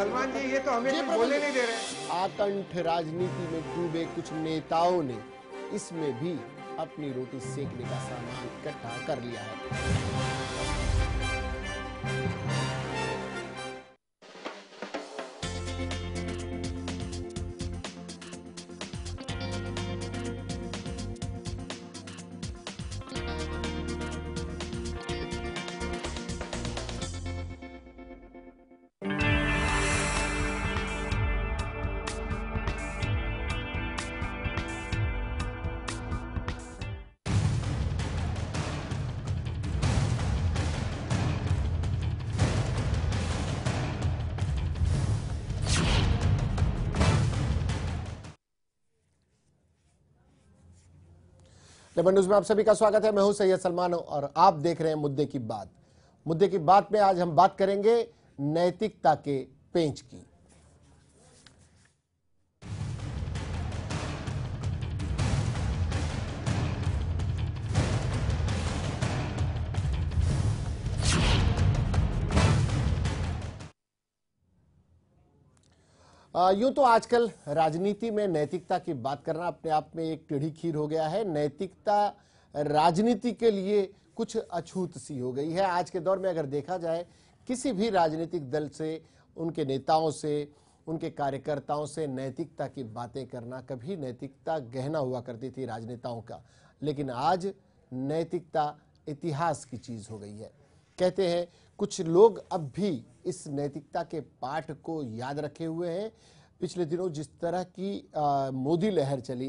सलमान जी ये तो हमें कुछ बोले नहीं दे रहे आकंठ राजनीति में डूबे कुछ नेताओं ने इसमें भी अपनी रोटी सेकने का सामान इकट्ठा कर लिया है लेबर न्यूज में आप सभी का स्वागत है मैं हूं सैयद सलमान और आप देख रहे हैं मुद्दे की बात मुद्दे की बात में आज हम बात करेंगे नैतिकता के पेंच की यूं तो आजकल राजनीति में नैतिकता की बात करना अपने आप में एक टेढ़ी खीर हो गया है नैतिकता राजनीति के लिए कुछ अछूत सी हो गई है आज के दौर में अगर देखा जाए किसी भी राजनीतिक दल से उनके नेताओं से उनके कार्यकर्ताओं से नैतिकता की बातें करना कभी नैतिकता गहना हुआ करती थी राजनेताओं का लेकिन आज नैतिकता इतिहास की चीज़ हो गई है कहते हैं कुछ लोग अब भी इस नैतिकता के पाठ को याद रखे हुए हैं पिछले दिनों जिस तरह की मोदी लहर चली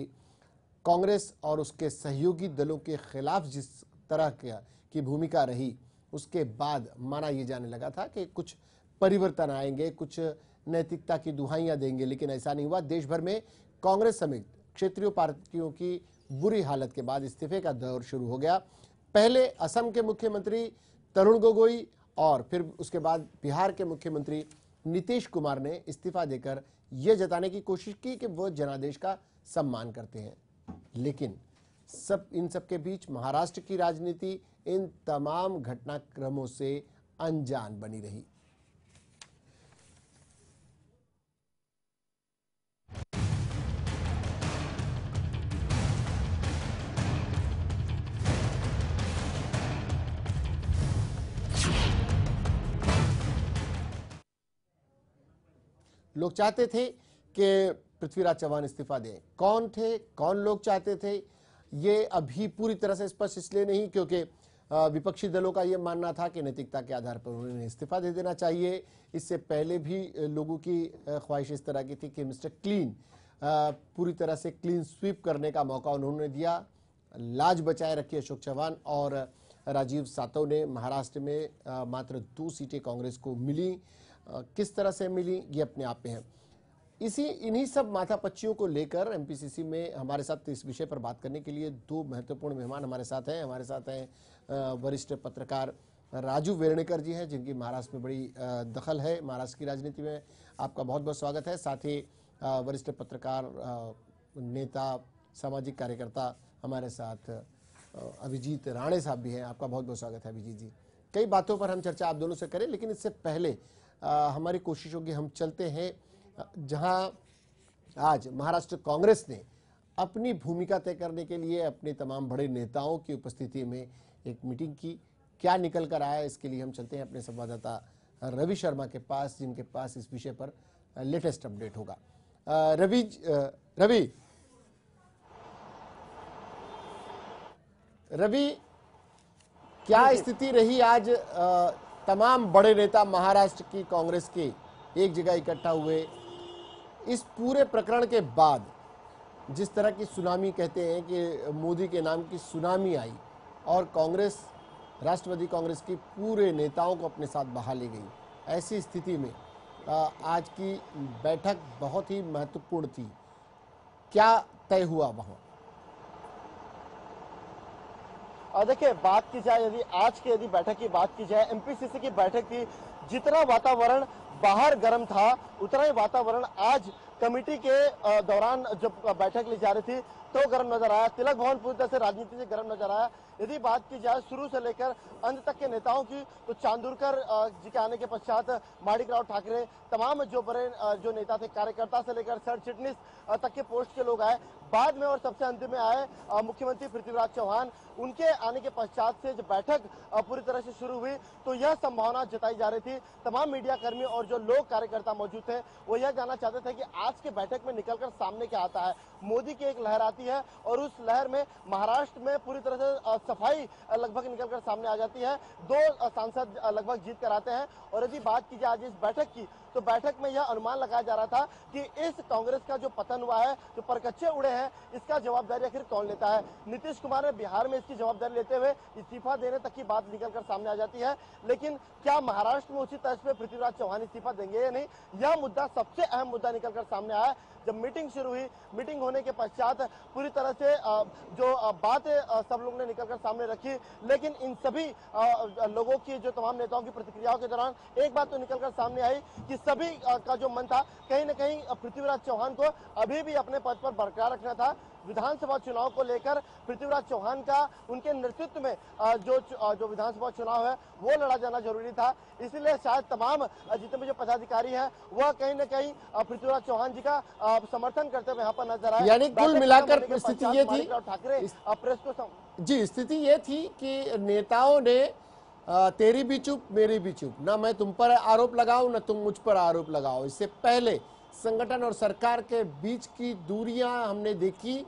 कांग्रेस और उसके सहयोगी दलों के खिलाफ जिस तरह की भूमिका रही उसके बाद माना ये जाने लगा था कि कुछ परिवर्तन आएंगे कुछ नैतिकता की दुहाइयां देंगे लेकिन ऐसा नहीं हुआ देश भर में कांग्रेस समेत क्षेत्रीय पार्टियों की बुरी हालत के बाद इस्तीफे का दौर शुरू हो गया पहले असम के मुख्यमंत्री तरुण गोगोई और फिर उसके बाद बिहार के मुख्यमंत्री नीतीश कुमार ने इस्तीफा देकर यह जताने की कोशिश की कि वो जनादेश का सम्मान करते हैं लेकिन सब इन सब के बीच महाराष्ट्र की राजनीति इन तमाम घटनाक्रमों से अनजान बनी रही लोग चाहते थे कि पृथ्वीराज चौहान इस्तीफा दें कौन थे कौन लोग चाहते थे ये अभी पूरी तरह से स्पष्ट इसलिए नहीं क्योंकि विपक्षी दलों का ये मानना था कि नैतिकता के आधार पर उन्हें इस्तीफा दे देना चाहिए इससे पहले भी लोगों की ख्वाहिश इस तरह की थी कि मिस्टर क्लीन पूरी तरह से क्लीन स्वीप करने का मौका उन्होंने दिया लाज बचाए रखी अशोक चौहान और राजीव सातव ने महाराष्ट्र में मात्र दो सीटें कांग्रेस को मिली किस तरह से मिली ये अपने आप में है इसी इन्हीं सब माथा पच्चियों को लेकर एमपीसीसी में हमारे साथ इस विषय पर बात करने के लिए दो महत्वपूर्ण मेहमान हमारे साथ हैं हमारे साथ हैं वरिष्ठ पत्रकार राजू वेरणेकर जी हैं जिनकी महाराष्ट्र में बड़ी दखल है महाराष्ट्र की राजनीति में आपका बहुत बहुत स्वागत है साथ ही वरिष्ठ पत्रकार नेता सामाजिक कार्यकर्ता हमारे साथ अभिजीत राणे साहब भी हैं आपका बहुत बहुत स्वागत है अभिजीत जी कई बातों पर हम चर्चा आप दोनों से करें लेकिन इससे पहले हमारी कोशिश होगी हम चलते हैं जहाँ आज महाराष्ट्र कांग्रेस ने अपनी भूमिका तय करने के लिए अपने तमाम बड़े नेताओं की उपस्थिति में एक मीटिंग की क्या निकल कर आया इसके लिए हम चलते हैं अपने संवाददाता रवि शर्मा के पास जिनके पास इस विषय पर लेटेस्ट अपडेट होगा रवि रवि रवि क्या स्थिति रही आज तमाम बड़े नेता महाराष्ट्र की कांग्रेस के एक जगह इकट्ठा हुए इस पूरे प्रकरण के बाद जिस तरह की सुनामी कहते हैं कि मोदी के नाम की सुनामी आई और कांग्रेस राष्ट्रवादी कांग्रेस की पूरे नेताओं को अपने साथ बहा ले गई ऐसी स्थिति में आज की बैठक बहुत ही महत्वपूर्ण थी क्या तय हुआ वहाँ और देखिए बात की जाए यदि आज की यदि बैठक की बात की जाए एमपीसीसी की बैठक थी जितना वातावरण बाहर गर्म था उतना ही वातावरण आज कमेटी के दौरान जब बैठक ली जा रही थी तो गर्म नजर आया तिलक भवन पूरी तरह से राजनीति से गर्म नजर आया यदि बात की जाए शुरू से लेकर अंत तक के नेताओं की तो चांदुरकर जी के आने के पश्चात माणिकराव ठाकरे तमाम जो बड़े जो नेता थे कार्यकर्ता से लेकर सर चिटनिस तक के पोस्ट के लोग आए बाद में और सबसे अंत में आए मुख्यमंत्री पृथ्वीराज चौहान उनके आने के पश्चात से जब बैठक पूरी तरह से शुरू हुई तो यह संभावना जताई जा रही थी तमाम मीडिया कर्मी और जो लोग कार्यकर्ता मौजूद थे वो यह जानना चाहते थे कि आज के बैठक में निकलकर सामने क्या आता है मोदी की एक लहराती जाती है और उस लहर में महाराष्ट्र में पूरी तरह से सफाई लगभग निकलकर सामने आ जाती है दो सांसद लगभग जीत कर आते हैं और यदि बात की जाए आज इस बैठक की तो बैठक में यह अनुमान लगाया जा रहा था कि इस कांग्रेस का जो पतन हुआ है जो परकच्चे उड़े हैं इसका जवाबदारी आखिर कौन लेता है नीतीश कुमार ने बिहार में इसकी जवाबदारी लेते हुए इस्तीफा देने तक की बात निकल कर सामने आ जाती है लेकिन क्या महाराष्ट्र में उसी तर्ज पर पृथ्वीराज चौहान इस्तीफा देंगे या नहीं यह मुद्दा सबसे अहम मुद्दा निकल कर सामने आया जब मीटिंग शुरू हुई मीटिंग होने के पश्चात पूरी तरह से जो बातें सब लोग ने निकलकर सामने रखी लेकिन इन सभी लोगों की जो तमाम नेताओं की प्रतिक्रियाओं के दौरान एक बात तो निकलकर सामने आई कि सभी का जो मन था कहीं ना कहीं पृथ्वीराज चौहान को अभी भी अपने पद पर बरकरार रखना था विधानसभा चुनाव को लेकर पृथ्वीराज चौहान का उनके नेतृत्व में जो जो विधानसभा चुनाव है वो लड़ा जाना जरूरी था इसलिए शायद तमाम जितने भी जो पदाधिकारी हैं वह कहीं ना कहीं पृथ्वीराज चौहान जी का समर्थन करते हुए यहाँ पर नजर आए यानी कुल मिलाकर स्थिति ये थी ठाकरे प्रेस को जी स्थिति ये थी कि नेताओं ने तेरी भी चुप मेरी भी चुप ना मैं तुम पर आरोप लगाओ ना तुम मुझ पर आरोप लगाओ इससे पहले संगठन और सरकार के बीच की दूरियां हमने देखी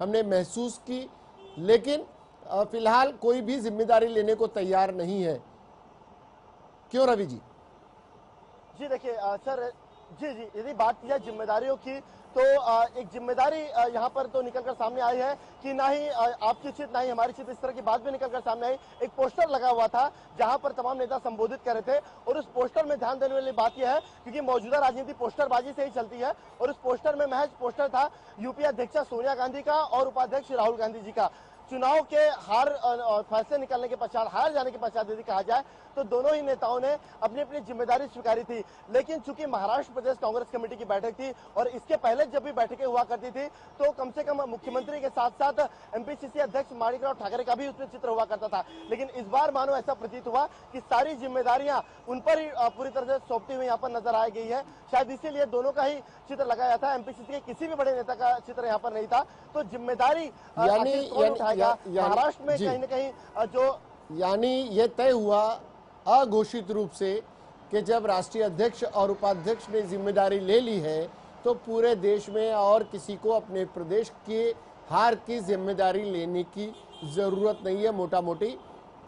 हमने महसूस की लेकिन फिलहाल कोई भी जिम्मेदारी लेने को तैयार नहीं है क्यों रवि जी जी देखिए सर जी जी यदि बात की जाए जिम्मेदारियों की तो एक जिम्मेदारी यहाँ पर तो निकलकर सामने आई है कि ना ही आपकी चित ना ही हमारी चित इस तरह की बात भी निकलकर सामने आई एक पोस्टर लगा हुआ था जहाँ पर तमाम नेता संबोधित कर रहे थे और उस पोस्टर में ध्यान देने वाली बात यह है क्योंकि मौजूदा राजनीति पोस्टरबाजी से ही चलती है और उस पोस्टर में महज पोस्टर था यूपी अध्यक्षा सोनिया गांधी का और उपाध्यक्ष राहुल गांधी जी का चुनाव के हार फैसले निकलने के पश्चात हार जाने के पश्चात यदि कहा जाए तो दोनों ही नेताओं ने अपनी अपनी जिम्मेदारी स्वीकारी थी लेकिन चूंकि महाराष्ट्र प्रदेश कांग्रेस कमेटी की बैठक थी और इसके पहले जब भी बैठकें हुआ करती थी तो कम से कम मुख्यमंत्री के साथ साथ एमपीसीसी अध्यक्ष माणिकराव ठाकरे का भी उसमें चित्र हुआ करता था लेकिन इस बार मानो ऐसा प्रतीत हुआ कि सारी जिम्मेदारियां उन पर ही पूरी तरह से सौंपती हुई यहाँ पर नजर आई गई है शायद इसीलिए दोनों का ही चित्र लगाया था एमपीसीसी के किसी भी बड़े नेता का चित्र यहाँ पर नहीं था तो जिम्मेदारी जाएगा महाराष्ट्र में कहीं ना कहीं जो यानी ये तय हुआ अघोषित रूप से कि जब राष्ट्रीय अध्यक्ष और उपाध्यक्ष ने जिम्मेदारी ले ली है तो पूरे देश में और किसी को अपने प्रदेश के हार की जिम्मेदारी लेने की ज़रूरत नहीं है मोटा मोटी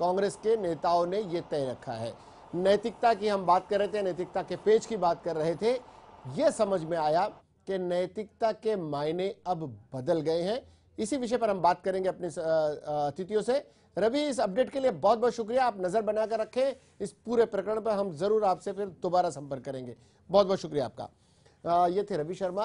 कांग्रेस के नेताओं ने ये तय रखा है नैतिकता की हम बात कर रहे थे नैतिकता के पेज की बात कर रहे थे ये समझ में आया कि नैतिकता के मायने अब बदल गए हैं इसी विषय पर हम बात करेंगे अपने अतिथियों से रवि इस अपडेट के लिए बहुत बहुत शुक्रिया आप नजर बनाकर रखें इस पूरे प्रकरण पर हम जरूर आपसे फिर दोबारा संपर्क करेंगे बहुत बहुत शुक्रिया आपका ये थे रवि शर्मा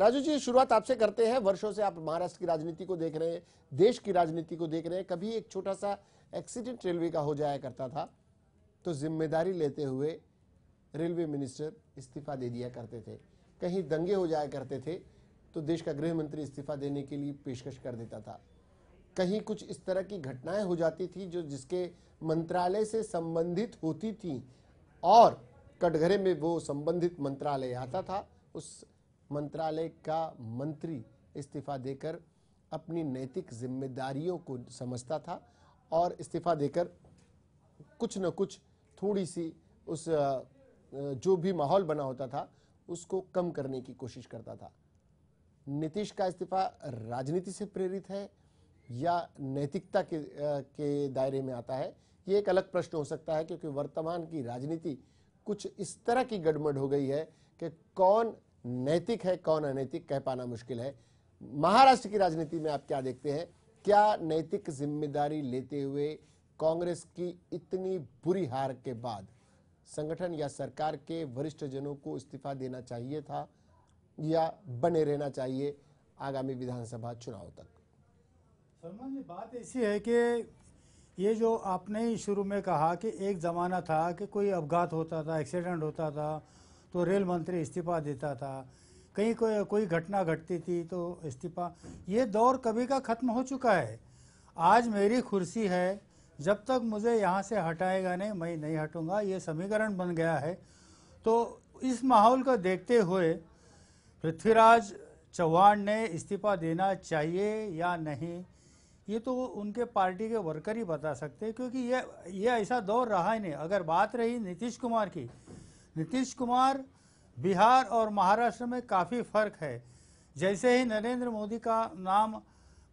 राजू जी शुरुआत आपसे करते हैं वर्षों से आप महाराष्ट्र की राजनीति को देख रहे हैं देश की राजनीति को देख रहे हैं कभी एक छोटा सा एक्सीडेंट रेलवे का हो जाया करता था तो जिम्मेदारी लेते हुए रेलवे मिनिस्टर इस्तीफा दे दिया करते थे कहीं दंगे हो जाया करते थे तो देश का गृह मंत्री इस्तीफा देने के लिए पेशकश कर देता था कहीं कुछ इस तरह की घटनाएं हो जाती थी जो जिसके मंत्रालय से संबंधित होती थी और कटघरे में वो संबंधित मंत्रालय आता था उस मंत्रालय का मंत्री इस्तीफा देकर अपनी नैतिक जिम्मेदारियों को समझता था और इस्तीफा देकर कुछ न कुछ थोड़ी सी उस जो भी माहौल बना होता था उसको कम करने की कोशिश करता था नीतीश का इस्तीफा राजनीति से प्रेरित है या नैतिकता के के दायरे में आता है ये एक अलग प्रश्न हो सकता है क्योंकि वर्तमान की राजनीति कुछ इस तरह की गड़बड़ हो गई है कि कौन नैतिक है कौन अनैतिक कह पाना मुश्किल है महाराष्ट्र की राजनीति में आप क्या देखते हैं क्या नैतिक जिम्मेदारी लेते हुए कांग्रेस की इतनी बुरी हार के बाद संगठन या सरकार के वरिष्ठ जनों को इस्तीफा देना चाहिए था या बने रहना चाहिए आगामी विधानसभा चुनाव तक सलमान जी बात ऐसी है कि ये जो आपने ही शुरू में कहा कि एक ज़माना था कि कोई अपघात होता था एक्सीडेंट होता था तो रेल मंत्री इस्तीफा देता था कहीं कोई कोई घटना घटती थी तो इस्तीफा ये दौर कभी का ख़त्म हो चुका है आज मेरी कुर्सी है जब तक मुझे यहाँ से हटाएगा नहीं मैं नहीं हटूंगा ये समीकरण बन गया है तो इस माहौल को देखते हुए पृथ्वीराज चौहान ने इस्तीफा देना चाहिए या नहीं ये तो उनके पार्टी के वर्कर ही बता सकते हैं क्योंकि ये ये ऐसा दौर रहा ही नहीं अगर बात रही नीतीश कुमार की नीतीश कुमार बिहार और महाराष्ट्र में काफ़ी फर्क है जैसे ही नरेंद्र मोदी का नाम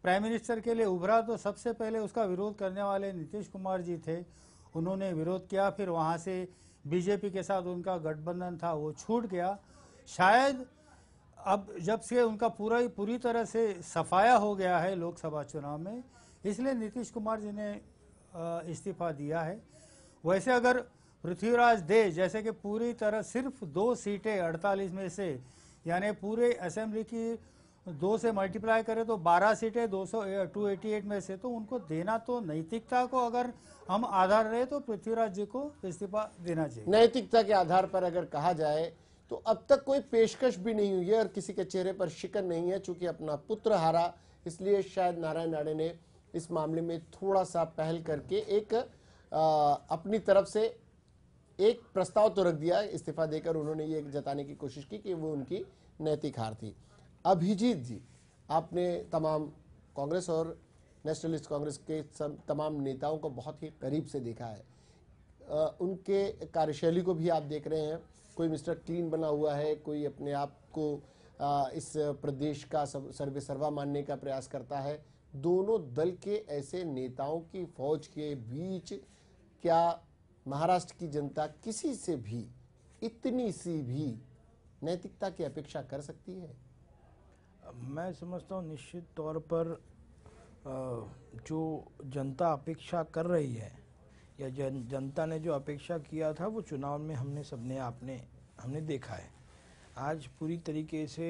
प्राइम मिनिस्टर के लिए उभरा तो सबसे पहले उसका विरोध करने वाले नीतीश कुमार जी थे उन्होंने विरोध किया फिर वहाँ से बीजेपी के साथ उनका गठबंधन था वो छूट गया शायद अब जब से उनका पूरा ही पूरी तरह से सफाया हो गया है लोकसभा चुनाव में इसलिए नीतीश कुमार जी ने इस्तीफा दिया है वैसे अगर पृथ्वीराज दे जैसे कि पूरी तरह सिर्फ दो सीटें 48 में से यानी पूरे असेंबली की दो से मल्टीप्लाई करें तो 12 सीटें दो सौ टू एटी में से तो उनको देना तो नैतिकता को अगर हम आधार रहे तो पृथ्वीराज जी को इस्तीफा देना चाहिए नैतिकता के आधार पर अगर कहा जाए तो अब तक कोई पेशकश भी नहीं हुई है और किसी के चेहरे पर शिकन नहीं है चूंकि अपना पुत्र हारा इसलिए शायद नारायण राणे ने इस मामले में थोड़ा सा पहल करके एक आ, अपनी तरफ से एक प्रस्ताव तो रख दिया इस्तीफा देकर उन्होंने ये जताने की कोशिश की कि वो उनकी नैतिक हार थी अभिजीत जी आपने तमाम कांग्रेस और नेशनलिस्ट कांग्रेस के सब तमाम नेताओं को बहुत ही करीब से देखा है आ, उनके कार्यशैली को भी आप देख रहे हैं कोई मिस्टर क्लीन बना हुआ है कोई अपने आप को इस प्रदेश का सर्वे सर्वा मानने का प्रयास करता है दोनों दल के ऐसे नेताओं की फौज के बीच क्या महाराष्ट्र की जनता किसी से भी इतनी सी भी नैतिकता की अपेक्षा कर सकती है मैं समझता हूँ निश्चित तौर पर जो जनता अपेक्षा कर रही है या जन जनता ने जो अपेक्षा किया था वो चुनाव में हमने सबने आपने हमने देखा है आज पूरी तरीके से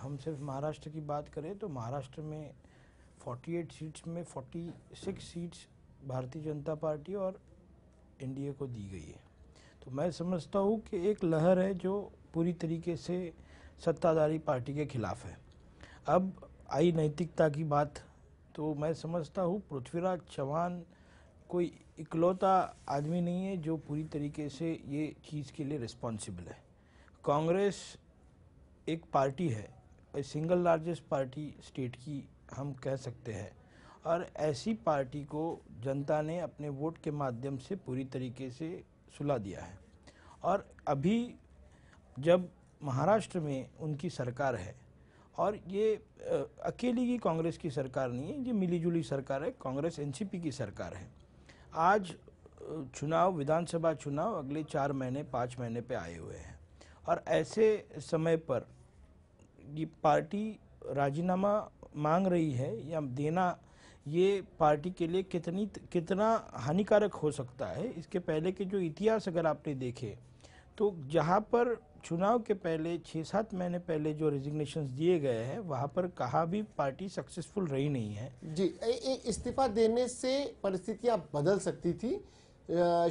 हम सिर्फ महाराष्ट्र की बात करें तो महाराष्ट्र में 48 सीट्स में 46 सीट्स भारतीय जनता पार्टी और एनडीए को दी गई है तो मैं समझता हूँ कि एक लहर है जो पूरी तरीके से सत्ताधारी पार्टी के खिलाफ है अब आई नैतिकता की बात तो मैं समझता हूँ पृथ्वीराज चौहान कोई इकलौता आदमी नहीं है जो पूरी तरीके से ये चीज़ के लिए रिस्पॉन्सिबल है कांग्रेस एक पार्टी है सिंगल लार्जेस्ट पार्टी स्टेट की हम कह सकते हैं और ऐसी पार्टी को जनता ने अपने वोट के माध्यम से पूरी तरीके से सुला दिया है और अभी जब महाराष्ट्र में उनकी सरकार है और ये अकेली की कांग्रेस की सरकार नहीं है ये मिलीजुली सरकार है कांग्रेस एनसीपी की सरकार है आज चुनाव विधानसभा चुनाव अगले चार महीने पाँच महीने पे आए हुए हैं और ऐसे समय पर ये पार्टी राजीनामा मांग रही है या देना ये पार्टी के लिए कितनी कितना हानिकारक हो सकता है इसके पहले के जो इतिहास अगर आपने देखे तो जहाँ पर चुनाव के पहले छः सात महीने पहले जो रिजिग्नेशन दिए गए हैं वहाँ पर कहा भी पार्टी सक्सेसफुल रही नहीं है जी इस्तीफा देने से परिस्थितियाँ बदल सकती थी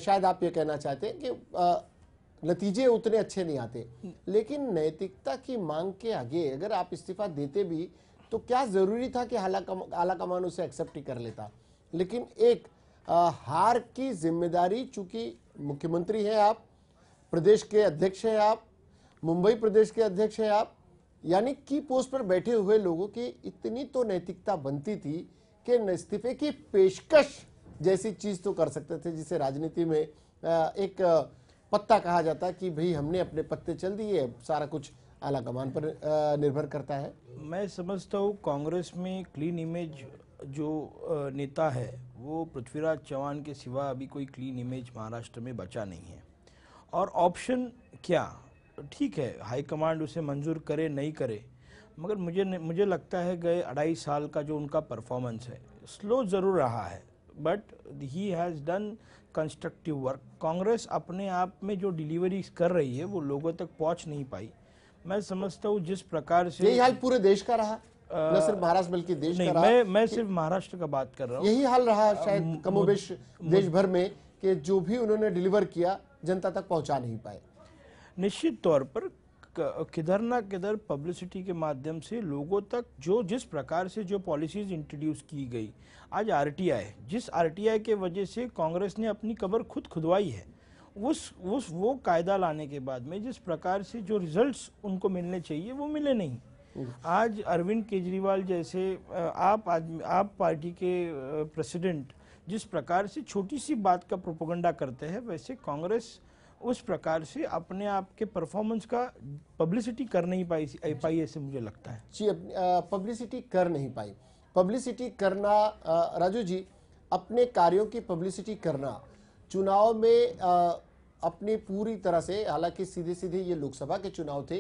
शायद आप ये कहना चाहते हैं कि नतीजे उतने अच्छे नहीं आते लेकिन नैतिकता की मांग के आगे अगर आप इस्तीफा देते भी तो क्या ज़रूरी था कि आला कम, आला कमान उसे एक्सेप्ट ही कर लेता लेकिन एक आ, हार की जिम्मेदारी चूंकि मुख्यमंत्री हैं आप प्रदेश के अध्यक्ष हैं आप मुंबई प्रदेश के अध्यक्ष हैं आप यानी की पोस्ट पर बैठे हुए लोगों की इतनी तो नैतिकता बनती थी कि इस्तीफे की पेशकश जैसी चीज तो कर सकते थे जिसे राजनीति में एक पत्ता कहा जाता कि भाई हमने अपने पत्ते चल दिए सारा कुछ आला कमान पर निर्भर करता है मैं समझता हूँ कांग्रेस में क्लीन इमेज जो नेता है वो पृथ्वीराज चौहान के सिवा अभी कोई क्लीन इमेज महाराष्ट्र में बचा नहीं है और ऑप्शन क्या ठीक है हाई कमांड उसे मंजूर करे नहीं करे मगर मुझे मुझे लगता है गए अढ़ाई साल का जो उनका परफॉर्मेंस है स्लो ज़रूर रहा है but he has done constructive work Congress अपने आप में जो डिलीवरी कर रही है वो लोगों तक पहुंच नहीं पाई मैं समझता हूँ जिस प्रकार से यही हाल पूरे देश का रहा न सिर्फ महाराष्ट्र बल्कि देश नहीं, का रहा मैं मैं सिर्फ महाराष्ट्र का बात कर रहा हूँ यही हाल रहा शायद कमोबेश देश भर में कि जो भी उन्होंने डिलीवर किया जनता तक पहुंचा नहीं पाए निश्चित तौर पर किधर ना किधर पब्लिसिटी के माध्यम से लोगों तक जो जिस प्रकार से जो पॉलिसीज इंट्रोड्यूस की गई आज आरटीआई जिस आरटीआई के वजह से कांग्रेस ने अपनी कबर खुद खुदवाई है उस उस वो कायदा लाने के बाद में जिस प्रकार से जो रिजल्ट्स उनको मिलने चाहिए वो मिले नहीं आज अरविंद केजरीवाल जैसे आप आज आप पार्टी के प्रेसिडेंट जिस प्रकार से छोटी सी बात का प्रोपोगंडा करते हैं वैसे कांग्रेस उस प्रकार से अपने आप के परफॉर्मेंस का पब्लिसिटी कर नहीं पाई पाई ऐसे मुझे लगता है जी पब्लिसिटी कर नहीं पाई पब्लिसिटी करना राजू जी अपने कार्यों की पब्लिसिटी करना चुनाव में आ, अपनी पूरी तरह से हालांकि सीधे सीधे ये लोकसभा के चुनाव थे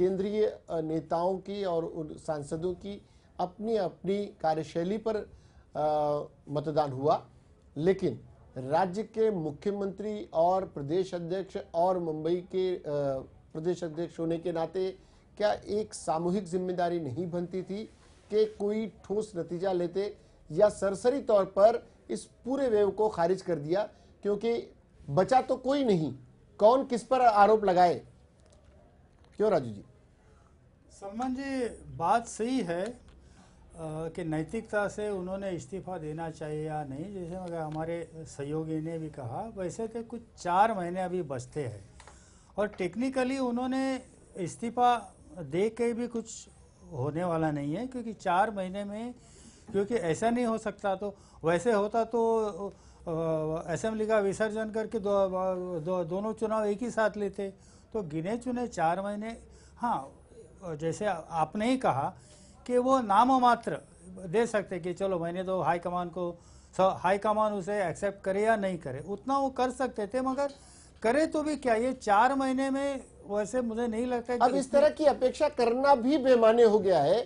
केंद्रीय नेताओं की और उन सांसदों की अपनी अपनी कार्यशैली पर मतदान हुआ लेकिन राज्य के मुख्यमंत्री और प्रदेश अध्यक्ष और मुंबई के प्रदेश अध्यक्ष होने के नाते क्या एक सामूहिक जिम्मेदारी नहीं बनती थी कि कोई ठोस नतीजा लेते या सरसरी तौर पर इस पूरे वेव को खारिज कर दिया क्योंकि बचा तो कोई नहीं कौन किस पर आरोप लगाए क्यों राजू जी सलमान जी बात सही है कि नैतिकता से उन्होंने इस्तीफा देना चाहिए या नहीं जैसे मगर हमारे सहयोगी ने भी कहा वैसे तो कुछ चार महीने अभी बचते हैं और टेक्निकली उन्होंने इस्तीफा दे के भी कुछ होने वाला नहीं है क्योंकि चार महीने में क्योंकि ऐसा नहीं हो सकता तो वैसे होता तो असेंबली का विसर्जन करके दो, दो, दोनों चुनाव एक ही साथ लेते तो गिने चुने चार महीने हाँ जैसे आपने ही कहा कि वो नाम मात्र दे सकते कि चलो मैंने तो हाई कमान को हाई कमान उसे एक्सेप्ट करे या नहीं करे उतना वो कर सकते थे मगर करे तो भी क्या ये चार महीने में वैसे मुझे नहीं लगता अब इस तरह की अपेक्षा करना भी बेमाने हो गया है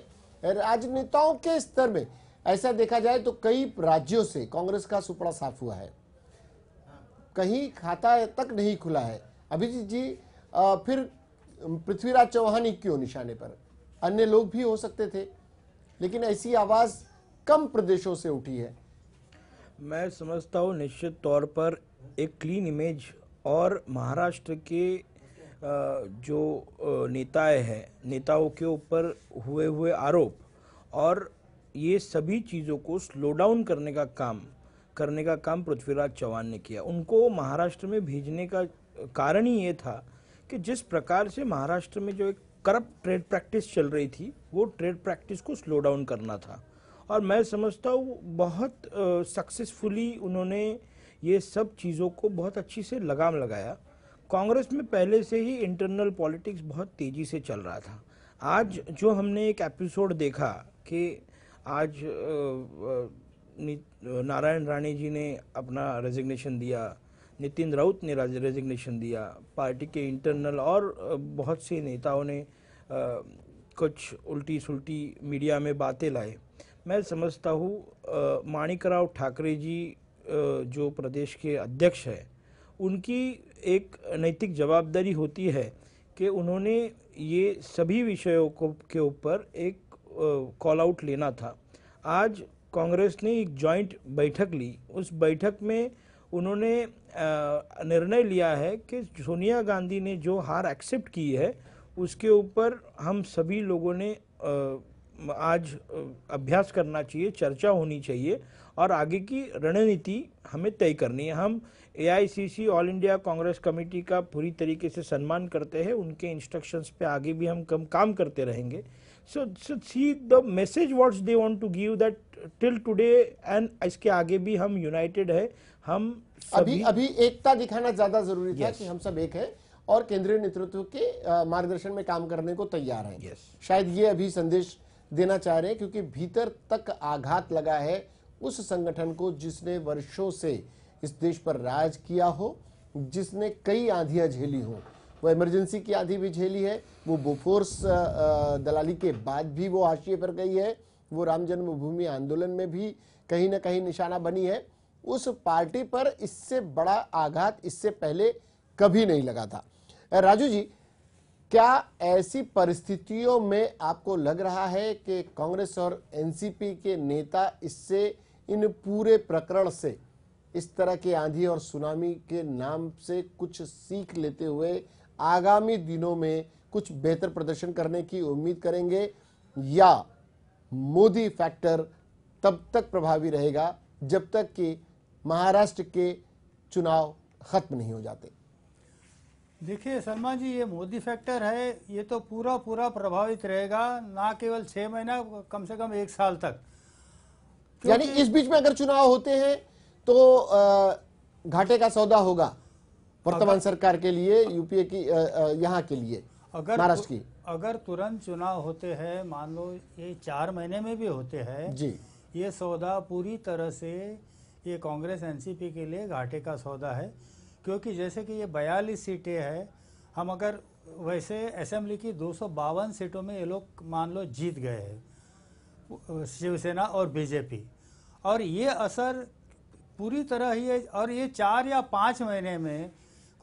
राजनेताओं के स्तर में ऐसा देखा जाए तो कई राज्यों से कांग्रेस का सुपड़ा साफ हुआ है कहीं खाता तक नहीं खुला है अभिजीत जी आ, फिर पृथ्वीराज चौहान ही क्यों निशाने पर अन्य लोग भी हो सकते थे लेकिन ऐसी आवाज कम प्रदेशों से उठी है मैं समझता हूँ निश्चित तौर पर एक क्लीन इमेज और महाराष्ट्र के जो नेताए हैं नेताओं के ऊपर हुए हुए आरोप और ये सभी चीज़ों को स्लो डाउन करने का काम करने का काम पृथ्वीराज चौहान ने किया उनको महाराष्ट्र में भेजने का कारण ही ये था कि जिस प्रकार से महाराष्ट्र में जो एक करप्ट ट्रेड प्रैक्टिस चल रही थी वो ट्रेड प्रैक्टिस को स्लो डाउन करना था और मैं समझता हूँ बहुत सक्सेसफुली उन्होंने ये सब चीज़ों को बहुत अच्छी से लगाम लगाया कांग्रेस में पहले से ही इंटरनल पॉलिटिक्स बहुत तेज़ी से चल रहा था आज जो हमने एक एपिसोड देखा कि आज नारायण राणे जी ने अपना रेजिग्नेशन दिया नितिन राउत ने रेजिग्नेशन दिया पार्टी के इंटरनल और बहुत से नेताओं ने कुछ उल्टी सुलटी मीडिया में बातें लाए मैं समझता हूँ माणिक राव ठाकरे जी जो प्रदेश के अध्यक्ष हैं उनकी एक नैतिक जवाबदारी होती है कि उन्होंने ये सभी विषयों को के ऊपर एक कॉल आउट लेना था आज कांग्रेस ने एक जॉइंट बैठक ली उस बैठक में उन्होंने निर्णय लिया है कि सोनिया गांधी ने जो हार एक्सेप्ट की है उसके ऊपर हम सभी लोगों ने आज अभ्यास करना चाहिए चर्चा होनी चाहिए और आगे की रणनीति हमें तय करनी है हम a all India Congress committee का पूरी तरीके से सम्मान करते हैं उनके इंस्ट्रक्शंस पे आगे भी हम कम काम करते रहेंगे so so see the message what they want to give that till today and इसके आगे भी हम united है हम अभी अभी एकता दिखाना ज्यादा जरूरी yes. था कि हम सब एक है और केंद्रीय नेतृत्व के मार्गदर्शन में काम करने को तैयार है yes. शायद ये अभी संदेश देना चाह रहे हैं क्योंकि भीतर तक आघात लगा है उस संगठन को जिसने वर्षों से इस देश पर राज किया हो जिसने कई आंधियां झेली हों वो इमरजेंसी की आधी भी झेली है वो बोफोर्स दलाली के बाद भी वो हाशिए पर गई है वो राम जन्मभूमि आंदोलन में भी कहीं ना कहीं निशाना बनी है उस पार्टी पर इससे बड़ा आघात इससे पहले कभी नहीं लगा था राजू जी क्या ऐसी परिस्थितियों में आपको लग रहा है कि कांग्रेस और एनसीपी के नेता इससे इन पूरे प्रकरण से इस तरह के आंधी और सुनामी के नाम से कुछ सीख लेते हुए आगामी दिनों में कुछ बेहतर प्रदर्शन करने की उम्मीद करेंगे या मोदी फैक्टर तब तक प्रभावी रहेगा जब तक कि महाराष्ट्र के चुनाव खत्म नहीं हो जाते देखिए सलमान जी ये मोदी फैक्टर है ये तो पूरा पूरा प्रभावित रहेगा ना केवल छह महीना कम से कम एक साल तक यानी इस बीच में अगर चुनाव होते हैं तो घाटे का सौदा होगा वर्तमान सरकार के लिए यूपीए की यहाँ के लिए अगर महाराष्ट्र की अगर तुरंत चुनाव होते हैं मान लो ये चार महीने में भी होते हैं जी ये सौदा पूरी तरह से ये कांग्रेस एनसीपी के लिए घाटे का सौदा है क्योंकि जैसे कि ये बयालीस सीटें है हम अगर वैसे असेंबली की दो सीटों में ये लोग मान लो जीत गए हैं शिवसेना और बीजेपी और ये असर पूरी तरह ही और ये चार या पाँच महीने में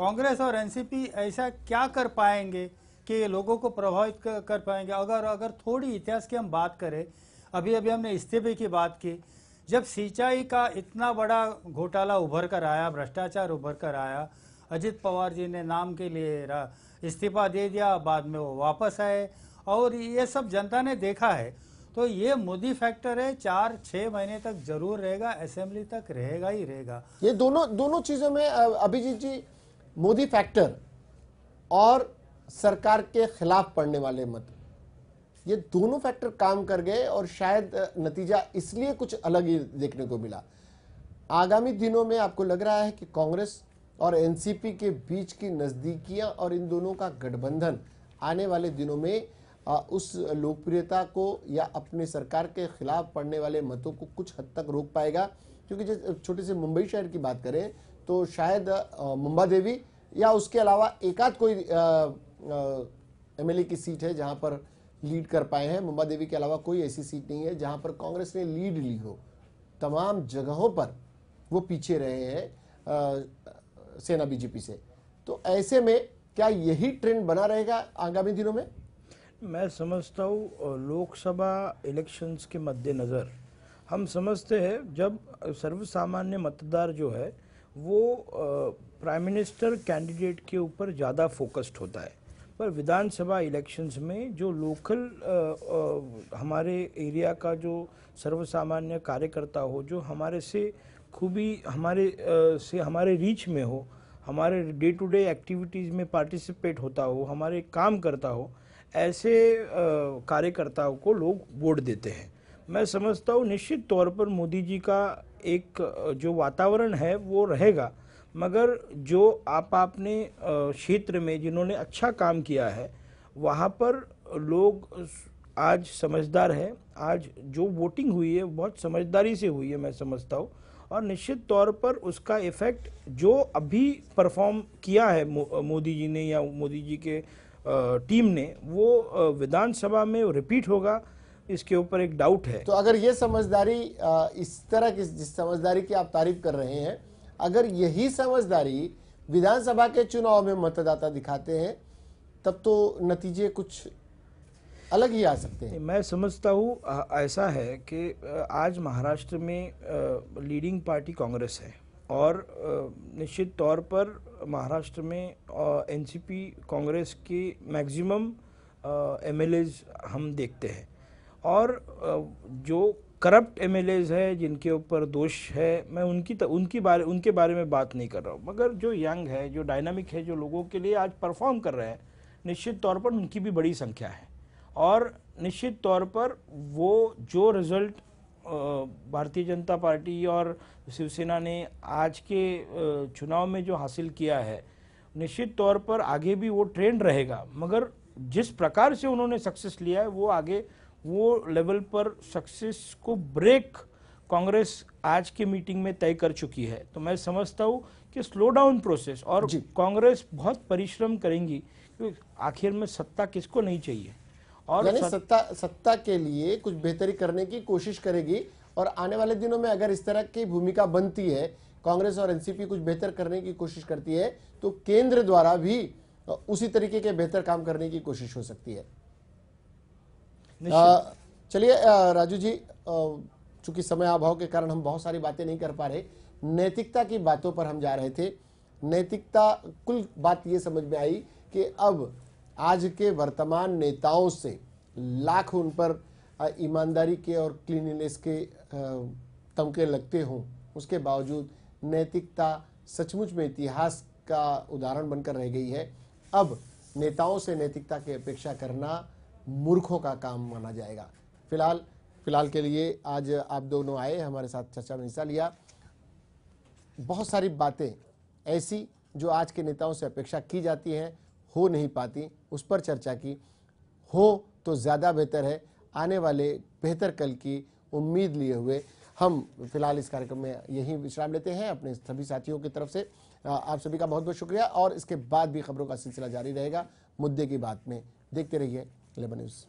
कांग्रेस और एनसीपी ऐसा क्या कर पाएंगे कि लोगों को प्रभावित कर पाएंगे अगर अगर थोड़ी इतिहास की हम बात करें अभी अभी हमने इस्तीफे की बात की जब सिंचाई का इतना बड़ा घोटाला उभर कर आया भ्रष्टाचार उभर कर आया अजित पवार जी ने नाम के लिए इस्तीफा दे दिया बाद में वो वापस आए और ये सब जनता ने देखा है तो ये मोदी फैक्टर है चार छह महीने तक जरूर रहेगा असेंबली तक रहेगा ही रहेगा ये दोनों दोनों चीजों में अभिजीत जी मोदी फैक्टर और सरकार के खिलाफ पड़ने वाले मत ये दोनों फैक्टर काम कर गए और शायद नतीजा इसलिए कुछ अलग ही देखने को मिला आगामी दिनों में आपको लग रहा है कि कांग्रेस और एनसीपी के बीच की नज़दीकियां और इन दोनों का गठबंधन आने वाले दिनों में उस लोकप्रियता को या अपने सरकार के खिलाफ पड़ने वाले मतों को कुछ हद तक रोक पाएगा क्योंकि जैसे छोटे से मुंबई शहर की बात करें तो शायद मुंबा देवी या उसके अलावा एकाध कोई एमएलए की सीट है जहां पर लीड कर पाए हैं मुंबा देवी के अलावा कोई ऐसी सीट नहीं है जहां पर कांग्रेस ने लीड ली हो तमाम जगहों पर वो पीछे रहे हैं सेना बीजेपी से तो ऐसे में क्या यही ट्रेंड बना रहेगा आगामी दिनों में मैं समझता हूँ लोकसभा इलेक्शंस के मद्देनज़र हम समझते हैं जब सर्वसामान्य मतदार जो है वो प्राइम मिनिस्टर कैंडिडेट के ऊपर ज़्यादा फोकस्ड होता है पर विधानसभा इलेक्शंस में जो लोकल आ, आ, हमारे एरिया का जो सर्वसामान्य कार्यकर्ता हो जो हमारे से खूबी हमारे आ, से हमारे रीच में हो हमारे डे टू डे एक्टिविटीज़ में पार्टिसिपेट होता हो हमारे काम करता हो ऐसे कार्यकर्ताओं को लोग वोट देते हैं मैं समझता हूँ निश्चित तौर पर मोदी जी का एक जो वातावरण है वो रहेगा मगर जो आप आपने क्षेत्र में जिन्होंने अच्छा काम किया है वहाँ पर लोग आज समझदार है आज जो वोटिंग हुई है बहुत समझदारी से हुई है मैं समझता हूँ और निश्चित तौर पर उसका इफेक्ट जो अभी परफॉर्म किया है मोदी जी ने या मोदी जी के टीम ने वो विधानसभा में रिपीट होगा इसके ऊपर एक डाउट है तो अगर ये समझदारी इस तरह की जिस समझदारी की आप तारीफ कर रहे हैं अगर यही समझदारी विधानसभा के चुनाव में मतदाता दिखाते हैं तब तो नतीजे कुछ अलग ही आ सकते हैं मैं समझता हूँ ऐसा है कि आज महाराष्ट्र में लीडिंग पार्टी कांग्रेस है और निश्चित तौर पर महाराष्ट्र में एनसीपी कांग्रेस के मैक्सिमम एमएलएज हम देखते हैं और जो करप्ट एम है जिनके ऊपर दोष है मैं उनकी त, उनकी बारे उनके बारे में बात नहीं कर रहा हूँ मगर जो यंग है जो डायनामिक है जो लोगों के लिए आज परफॉर्म कर रहे हैं निश्चित तौर पर उनकी भी बड़ी संख्या है और निश्चित तौर पर वो जो रिज़ल्ट भारतीय जनता पार्टी और शिवसेना ने आज के चुनाव में जो हासिल किया है निश्चित तौर पर आगे भी वो ट्रेंड रहेगा मगर जिस प्रकार से उन्होंने सक्सेस लिया है वो आगे वो लेवल पर सक्सेस को ब्रेक कांग्रेस आज की मीटिंग में तय कर चुकी है तो मैं समझता हूँ कि स्लो डाउन प्रोसेस और कांग्रेस बहुत परिश्रम करेंगी क्योंकि आखिर में सत्ता किसको नहीं चाहिए और सत... सत्ता सत्ता के लिए कुछ बेहतरी करने की कोशिश करेगी और आने वाले दिनों में अगर इस तरह की भूमिका बनती है कांग्रेस और एनसीपी कुछ बेहतर करने की कोशिश करती है तो केंद्र द्वारा भी उसी तरीके के बेहतर काम करने की कोशिश हो सकती है चलिए राजू जी चूंकि समय अभाव के कारण हम बहुत सारी बातें नहीं कर पा रहे नैतिकता की बातों पर हम जा रहे थे नैतिकता कुल बात ये समझ में आई कि अब आज के वर्तमान नेताओं से लाख उन पर ईमानदारी के और क्लीननेस के तमके लगते हों उसके बावजूद नैतिकता सचमुच में इतिहास का उदाहरण बनकर रह गई है अब नेताओं से नैतिकता की अपेक्षा करना मूर्खों का काम माना जाएगा फिलहाल फिलहाल के लिए आज आप दोनों आए हमारे साथ चर्चा में हिस्सा लिया बहुत सारी बातें ऐसी जो आज के नेताओं से अपेक्षा की जाती हैं हो नहीं पाती उस पर चर्चा की हो तो ज़्यादा बेहतर है आने वाले बेहतर कल की उम्मीद लिए हुए हम फिलहाल इस कार्यक्रम में यही विश्राम लेते हैं अपने सभी साथियों की तरफ से आप सभी का बहुत बहुत शुक्रिया और इसके बाद भी खबरों का सिलसिला जारी रहेगा मुद्दे की बात में देखते रहिए Lebanese.